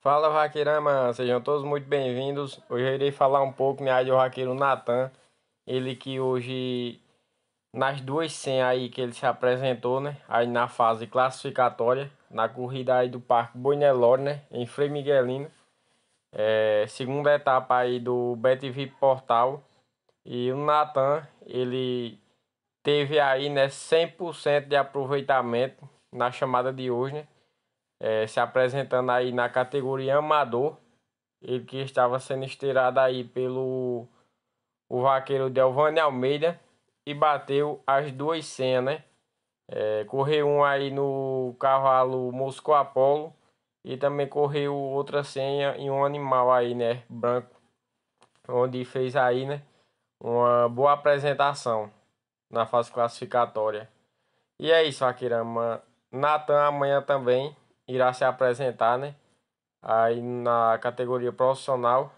Fala Vaqueirama, sejam todos muito bem-vindos. Hoje eu irei falar um pouco né, do Raqueiro Natan, ele que hoje nas duas sem aí que ele se apresentou, né, aí na fase classificatória, na corrida aí do Parque boinelor né, em Frei Miguelino, é, segunda etapa aí do BTV Portal. E o Natan, ele teve aí, né, 100% de aproveitamento na chamada de hoje, né? é, se apresentando aí na categoria amador. Ele que estava sendo estirado aí pelo o vaqueiro Delvane Almeida e bateu as duas cenas, né? É, correu um aí no cavalo Moscou apolo e também correu outra senha em um animal aí, né, branco, onde fez aí, né, uma boa apresentação na fase classificatória. E é isso, Akirama. Natan amanhã também irá se apresentar, né? Aí na categoria profissional,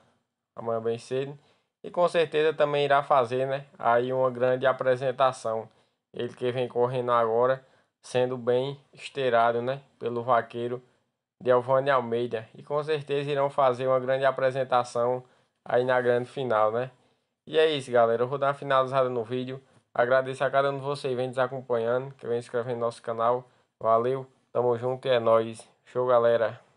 amanhã bem cedo. E com certeza também irá fazer, né? Aí uma grande apresentação. Ele que vem correndo agora, sendo bem esteirado, né? Pelo vaqueiro Delvani Almeida. E com certeza irão fazer uma grande apresentação aí na grande final, né? E é isso, galera. Eu vou dar uma finalizada no vídeo. Agradeço a cada um de vocês que vem nos acompanhando, que vem se inscrevendo no nosso canal. Valeu! Tamo junto e é nóis. Show, galera.